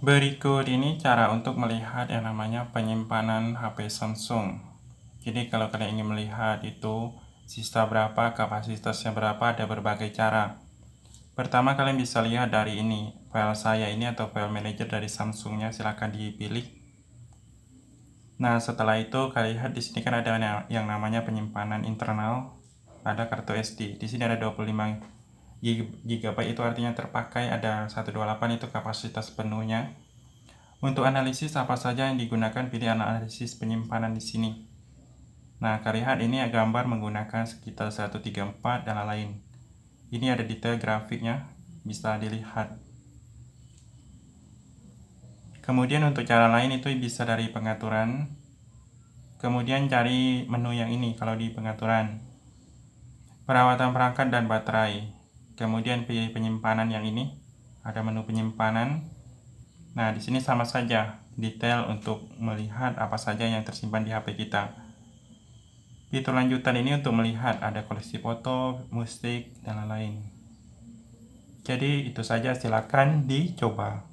Berikut ini cara untuk melihat yang namanya penyimpanan HP Samsung. Jadi kalau kalian ingin melihat itu sisa berapa, kapasitasnya berapa, ada berbagai cara. Pertama kalian bisa lihat dari ini, file saya ini atau file manager dari Samsungnya silahkan dipilih. Nah setelah itu kalian lihat di sini kan ada yang namanya penyimpanan internal, ada kartu SD. Di sini ada 25 gigabyte itu artinya terpakai ada 128 itu kapasitas penuhnya. Untuk analisis apa saja yang digunakan pilih analisis penyimpanan di sini. Nah, lihat ini ya, gambar menggunakan sekitar 134 dan lain-lain. Ini ada detail grafiknya, bisa dilihat. Kemudian untuk cara lain itu bisa dari pengaturan. Kemudian cari menu yang ini kalau di pengaturan. Perawatan perangkat dan baterai kemudian pilih penyimpanan yang ini ada menu penyimpanan nah di sini sama saja detail untuk melihat apa saja yang tersimpan di HP kita fitur lanjutan ini untuk melihat ada koleksi foto, musik, dan lain-lain jadi itu saja silakan dicoba